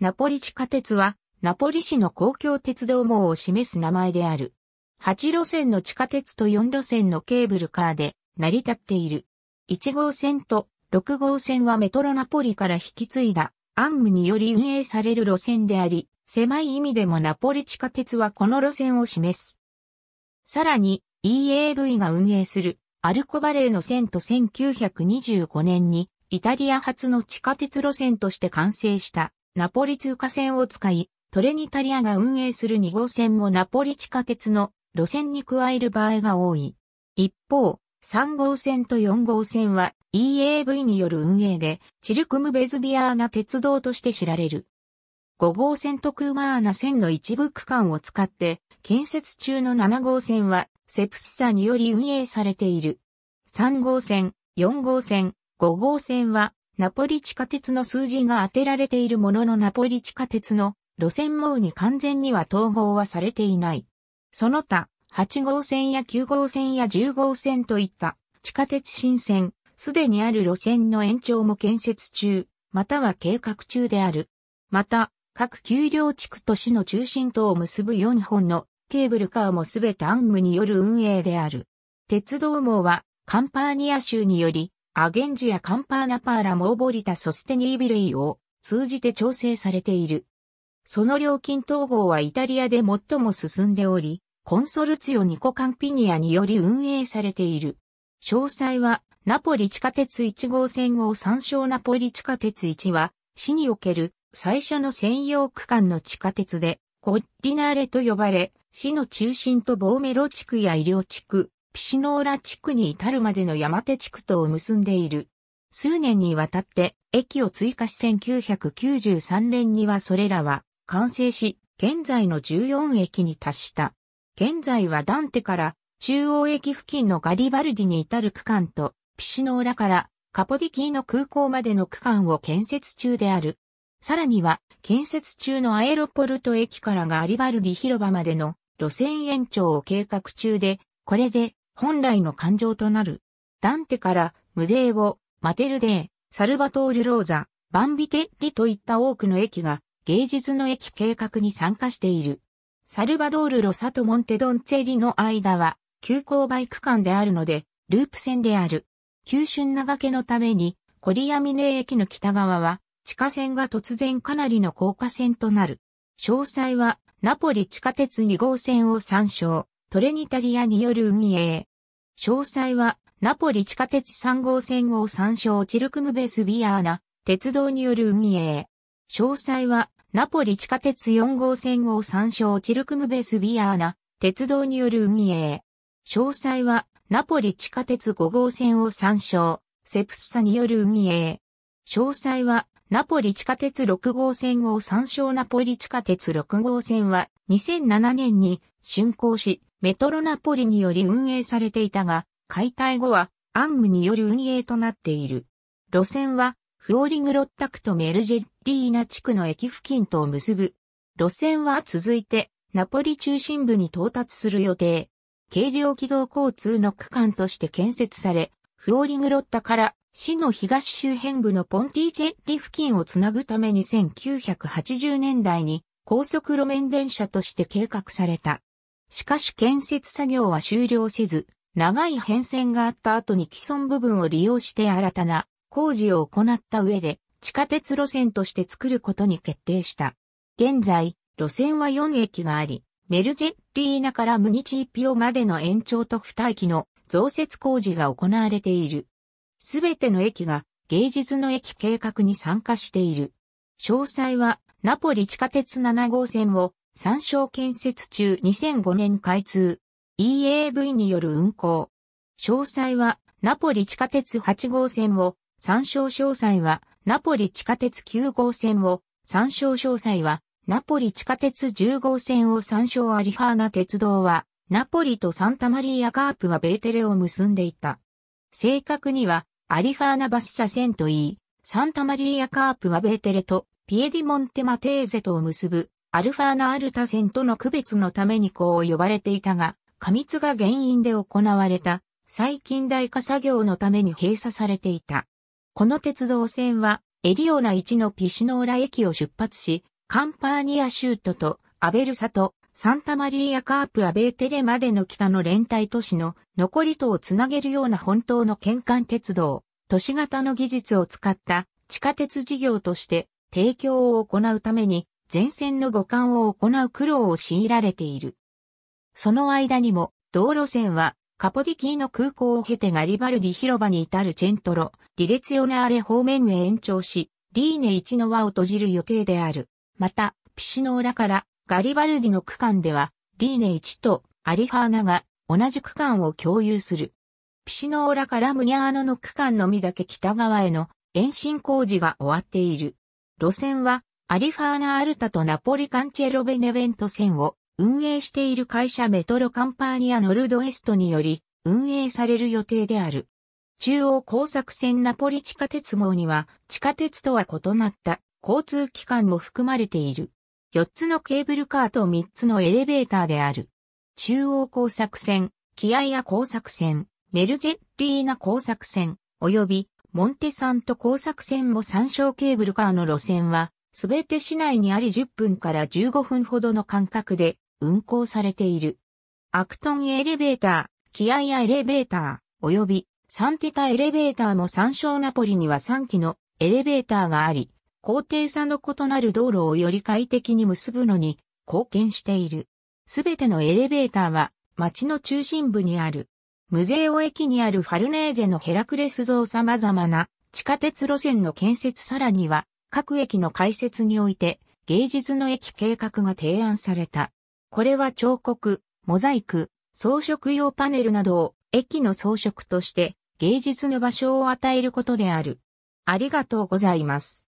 ナポリ地下鉄は、ナポリ市の公共鉄道網を示す名前である。8路線の地下鉄と4路線のケーブルカーで成り立っている。1号線と6号線はメトロナポリから引き継いだアンムにより運営される路線であり、狭い意味でもナポリ地下鉄はこの路線を示す。さらに EAV が運営するアルコバレーの線と1925年にイタリア初の地下鉄路線として完成したナポリ通過線を使い、トレニタリアが運営する2号線もナポリ地下鉄の路線に加える場合が多い。一方、3号線と4号線は EAV による運営で、チルクムベズビアーナ鉄道として知られる。5号線とクーマーナ線の一部区間を使って、建設中の7号線は、セプシサにより運営されている。3号線、4号線、5号線は、ナポリ地下鉄の数字が当てられているもののナポリ地下鉄の路線網に完全には統合はされていない。その他、8号線や9号線や10号線といった地下鉄新線、すでにある路線の延長も建設中、または計画中である。また、各丘陵地区と市の中心とを結ぶ4本のケーブルカーもすべてアンムによる運営である。鉄道網はカンパーニア州によりアゲンジやカンパーナパーラモーボリタソステニービルイを通じて調整されている。その料金統合はイタリアで最も進んでおり、コンソルツヨニコカンピニアにより運営されている。詳細は、ナポリ地下鉄1号線を参照ナポリ地下鉄1は、市における最初の専用区間の地下鉄で、コッリナーレと呼ばれ、市の中心とボーメロ地区や医療地区、ピシノーラ地区に至るまでの山手地区とを結んでいる。数年にわたって駅を追加し1993年にはそれらは完成し、現在の14駅に達した。現在はダンテから中央駅付近のガリバルディに至る区間と、ピシノーラからカポディキーの空港までの区間を建設中である。さらには、建設中のアエロポルト駅からガリバルディ広場までの路線延長を計画中で、これで本来の感情となる。ダンテから無税を、マテルデー、サルバトール・ローザ、バンビテッリといった多くの駅が芸術の駅計画に参加している。サルバドール・ロサとモンテドンツェリの間は急勾配区間であるのでループ線である。急春長けのためにコリアミネ駅の北側は地下線が突然かなりの高架線となる。詳細はナポリ地下鉄2号線を参照。トレニタリアによる運営。詳細は、ナポリ地下鉄3号線を参照チルクムベスビアーナ、鉄道による運営。詳細は、ナポリ地下鉄4号線を参照チルクムベスビアーナ、鉄道による運営。詳細は、ナポリ地下鉄5号線を参照、セプスサによる運営。詳細は、ナポリ地下鉄6号線を参照ナポリ地下鉄6号線は、2007年に竣工し、メトロナポリにより運営されていたが、解体後はアンムによる運営となっている。路線は、フオリグロッタクとメルジェリーナ地区の駅付近とを結ぶ。路線は続いて、ナポリ中心部に到達する予定。軽量軌道交通の区間として建設され、フオリグロッタから市の東周辺部のポンティジェリ付近をつなぐために1980年代に高速路面電車として計画された。しかし建設作業は終了せず、長い変遷があった後に既存部分を利用して新たな工事を行った上で地下鉄路線として作ることに決定した。現在、路線は4駅があり、メルジェッリーナからムニチーピオまでの延長と2駅の増設工事が行われている。すべての駅が芸術の駅計画に参加している。詳細はナポリ地下鉄7号線を山椒建設中2005年開通。EAV による運行。詳細は、ナポリ地下鉄8号線を、参照詳細は、ナポリ地下鉄9号線を、参照詳細は、ナポリ地下鉄10号線を参照アリファーナ鉄道は、ナポリとサンタマリアカープはベーテレを結んでいた。正確には、アリファーナバッサ線といい、サンタマリアカープはベーテレとピエディモンテマテーゼとを結ぶアルファーナ・アルタ線との区別のためにこう呼ばれていたが、過密が原因で行われた最近代化作業のために閉鎖されていた。この鉄道線はエリオナ1のピシノーラ駅を出発し、カンパーニア州都とアベルサとサンタマリーアカープアベーテレまでの北の連帯都市の残りとをつなげるような本当の県間鉄道、都市型の技術を使った地下鉄事業として提供を行うために前線の五感を行う苦労を強いられている。その間にも、道路線は、カポディキーの空港を経てガリバルディ広場に至るチェントロ、ディレツヨナーレ方面へ延長し、リーネ1の輪を閉じる予定である。また、ピシノーラからガリバルディの区間では、リーネ1とアリファーナが同じ区間を共有する。ピシノーラからムニャーノの区間のみだけ北側への延伸工事が終わっている。路線はアリファーナ・アルタとナポリ・カンチェロ・ベネベント線を運営している会社メトロ・カンパーニア・ノルドエストにより運営される予定である。中央工作線ナポリ地下鉄網には地下鉄とは異なった交通機関も含まれている。4つのケーブルカーと3つのエレベーターである。中央工作線、キアイア工作線、メルジェッリーナ工作線、及びモンテサント工作線も参照ケーブルカーの路線はすべて市内にあり10分から15分ほどの間隔で運行されている。アクトンエレベーター、キアイアエレベーター、及びサンティタエレベーターも参照ナポリには3機のエレベーターがあり、高低差の異なる道路をより快適に結ぶのに貢献している。すべてのエレベーターは町の中心部にある。ムゼをオ駅にあるファルネーゼのヘラクレス像様々な地下鉄路線の建設さらには各駅の開設において芸術の駅計画が提案された。これは彫刻、モザイク、装飾用パネルなどを駅の装飾として芸術の場所を与えることである。ありがとうございます。